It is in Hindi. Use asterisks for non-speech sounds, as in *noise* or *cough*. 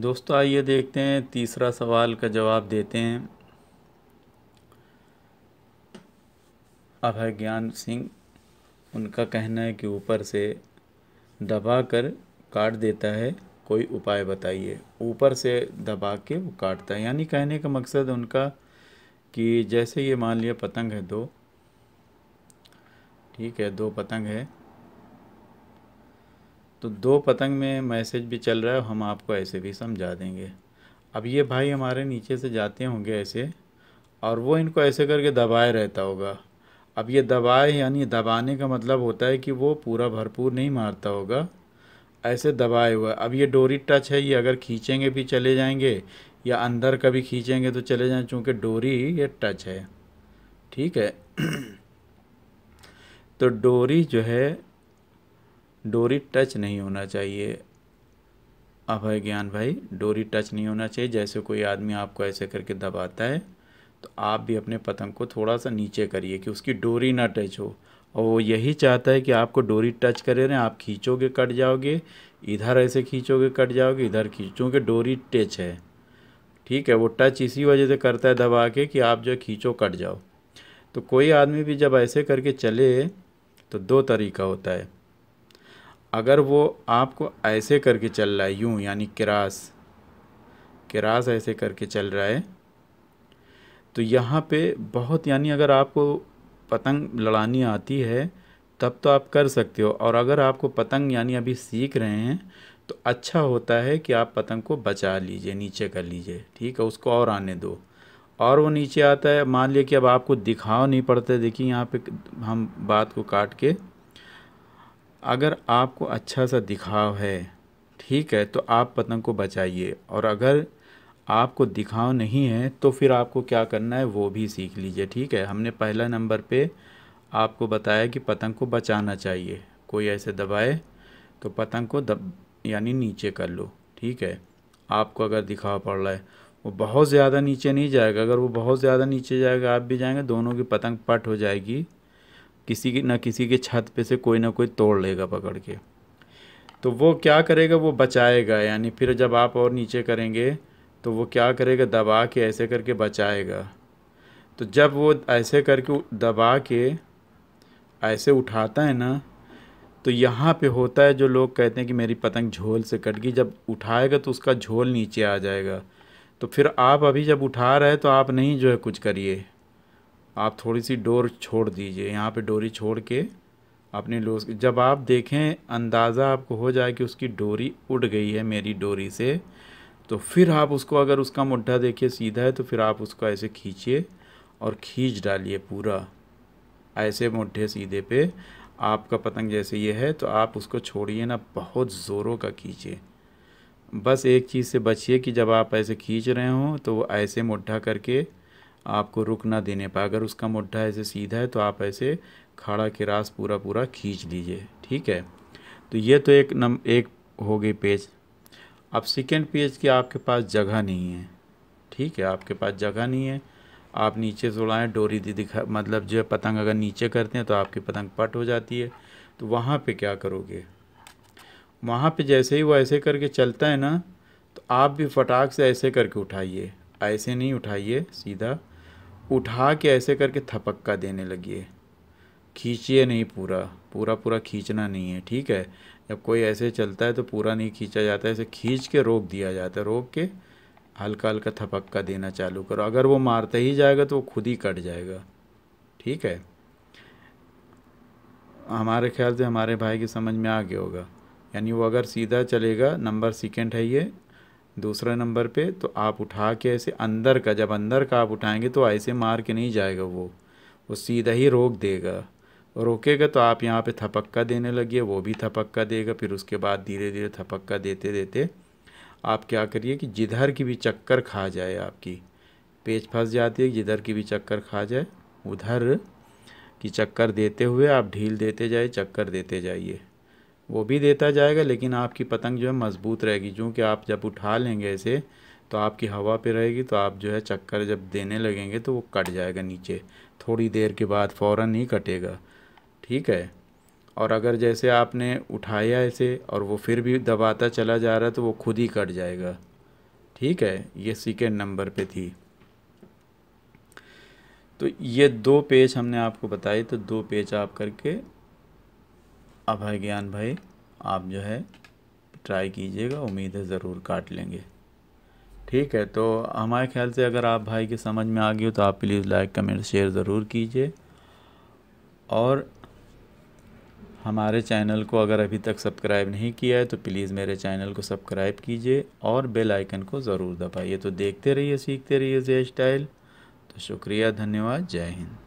दोस्तों आइए देखते हैं तीसरा सवाल का जवाब देते हैं अभय ज्ञान सिंह उनका कहना है कि ऊपर से दबा कर काट देता है कोई उपाय बताइए ऊपर से दबा के वो काटता है यानी कहने का मकसद उनका कि जैसे ये मान लिया पतंग है दो ठीक है दो पतंग है तो दो पतंग में मैसेज भी चल रहा है हम आपको ऐसे भी समझा देंगे अब ये भाई हमारे नीचे से जाते होंगे ऐसे और वो इनको ऐसे करके दबाए रहता होगा अब ये दबाए यानी दबाने का मतलब होता है कि वो पूरा भरपूर नहीं मारता होगा ऐसे दबाए हुआ अब ये डोरी टच है ये अगर खींचेंगे भी चले जाएंगे या अंदर कभी खींचेंगे तो चले जाएँ चूँकि डोरी ये टच है ठीक है *clears throat* तो डोरी जो है डोरी टच नहीं होना चाहिए अभय ज्ञान भाई डोरी टच नहीं होना चाहिए जैसे कोई आदमी आपको ऐसे करके दबाता है तो आप भी अपने पतंग को थोड़ा सा नीचे करिए कि उसकी डोरी ना टच हो और वो यही चाहता है कि आपको डोरी टच करे रहें आप खींचोगे कट जाओगे इधर ऐसे खींचोगे कट जाओगे इधर खींचो क्योंकि डोरी टच है ठीक है वो टच इसी वजह से करता है दबा के कि आप जो खींचो कट जाओ तो कोई आदमी भी जब ऐसे करके चले तो दो तरीका होता है अगर वो आपको ऐसे करके चल रहा है यूँ यानी क्रास क्रास ऐसे करके चल रहा है तो यहाँ पे बहुत यानी अगर आपको पतंग लड़ानी आती है तब तो आप कर सकते हो और अगर आपको पतंग यानी अभी सीख रहे हैं तो अच्छा होता है कि आप पतंग को बचा लीजिए नीचे कर लीजिए ठीक है उसको और आने दो और वो नीचे आता है मान लिया कि अब आपको दिखाओ नहीं पड़ता देखिए यहाँ पे हम बात को काट के अगर आपको अच्छा सा दिखाव है ठीक है तो आप पतंग को बचाइए और अगर आपको दिखाव नहीं है तो फिर आपको क्या करना है वो भी सीख लीजिए ठीक है हमने पहला नंबर पे आपको बताया कि पतंग को बचाना चाहिए कोई ऐसे दबाए तो पतंग को दब यानी नीचे कर लो ठीक है आपको अगर दिखावा पड़ रहा है वो बहुत ज़्यादा नीचे नहीं जाएगा अगर वो बहुत ज़्यादा नीचे जाएगा आप भी जाएंगे दोनों की पतंग पट हो जाएगी किसी की ना किसी के छत पे से कोई ना कोई तोड़ लेगा पकड़ के तो वो क्या करेगा वो बचाएगा यानी फिर जब आप और नीचे करेंगे तो वो क्या करेगा दबा के ऐसे करके बचाएगा तो जब वो ऐसे करके दबा के ऐसे उठाता है ना तो यहाँ पे होता है जो लोग कहते हैं कि मेरी पतंग झोल से कट गई जब उठाएगा तो उसका झोल नीचे आ जाएगा तो फिर आप अभी जब उठा रहे हैं तो आप नहीं जो है कुछ करिए आप थोड़ी सी डोर छोड़ दीजिए यहाँ पे डोरी छोड़ के अपने लूज जब आप देखें अंदाज़ा आपको हो जाए कि उसकी डोरी उड़ गई है मेरी डोरी से तो फिर आप उसको अगर उसका मुड्ढा देखिए सीधा है तो फिर आप उसको ऐसे खींचिए और खींच डालिए पूरा ऐसे मुड्ढे सीधे पे आपका पतंग जैसे ये है तो आप उसको छोड़िए ना बहुत ज़ोरों का खींचिए बस एक चीज़ से बचिए कि जब आप ऐसे खींच रहे हों तो वो ऐसे मुड्ढा करके आपको रुक ना देने पाए अगर उसका मुड्ढा ऐसे सीधा है तो आप ऐसे खाड़ा के रास पूरा पूरा खींच लीजिए ठीक है तो ये तो एक नम एक हो गई पेज अब सेकेंड पेज की आपके पास जगह नहीं है ठीक है आपके पास जगह नहीं है आप नीचे से उड़ाएँ डोरी दिखा मतलब जो पतंग अगर नीचे करते हैं तो आपकी पतंग पट हो जाती है तो वहाँ पे क्या करोगे वहाँ पे जैसे ही वो ऐसे करके चलता है ना तो आप भी फटाक से ऐसे करके उठाइए ऐसे नहीं उठाइए सीधा उठा के ऐसे करके थपक्का देने लगी है खींचिए नहीं पूरा पूरा पूरा खींचना नहीं है ठीक है जब कोई ऐसे चलता है तो पूरा नहीं खींचा जाता है ऐसे खींच के रोक दिया जाता है रोक के हल्का हल्का थपक्का देना चालू करो अगर वो मारता ही जाएगा तो वो खुद ही कट जाएगा ठीक है हमारे ख्याल से हमारे भाई की समझ में आ गया होगा यानी वो अगर सीधा चलेगा नंबर सेकेंड है ये दूसरा नंबर पे तो आप उठा के ऐसे अंदर का जब अंदर का आप उठाएंगे तो ऐसे मार के नहीं जाएगा वो वो सीधा ही रोक देगा रोकेगा तो आप यहाँ पे थपक्का देने लगिए वो भी थपक्का देगा फिर उसके बाद धीरे धीरे थपक्का देते देते आप क्या करिए कि जिधर की भी चक्कर खा जाए आपकी पेच फंस जाती है जिधर की भी चक्कर खा जाए उधर की चक्कर देते हुए आप ढील देते जाए चक्कर देते जाइए वो भी देता जाएगा लेकिन आपकी पतंग जो है मज़बूत रहेगी क्योंकि आप जब उठा लेंगे इसे तो आपकी हवा पे रहेगी तो आप जो है चक्कर जब देने लगेंगे तो वो कट जाएगा नीचे थोड़ी देर के बाद फ़ौर ही कटेगा ठीक है और अगर जैसे आपने उठाया इसे और वो फिर भी दबाता चला जा रहा है तो वो खुद ही कट जाएगा ठीक है ये सेकेंड नंबर पे थी तो ये दो पेज हमने आपको बताई तो दो पेज आप करके अभय ज्ञान भाई आप जो है ट्राई कीजिएगा उम्मीद है ज़रूर काट लेंगे ठीक है तो हमारे ख्याल से अगर आप भाई के समझ में आ गए हो तो आप प्लीज़ लाइक कमेंट शेयर ज़रूर कीजिए और हमारे चैनल को अगर अभी तक सब्सक्राइब नहीं किया है तो प्लीज़ मेरे चैनल को सब्सक्राइब कीजिए और बेल आइकन को ज़रूर दबाइए तो देखते रहिए सीखते रहिए जे स्टाइल तो शुक्रिया धन्यवाद जय हिंद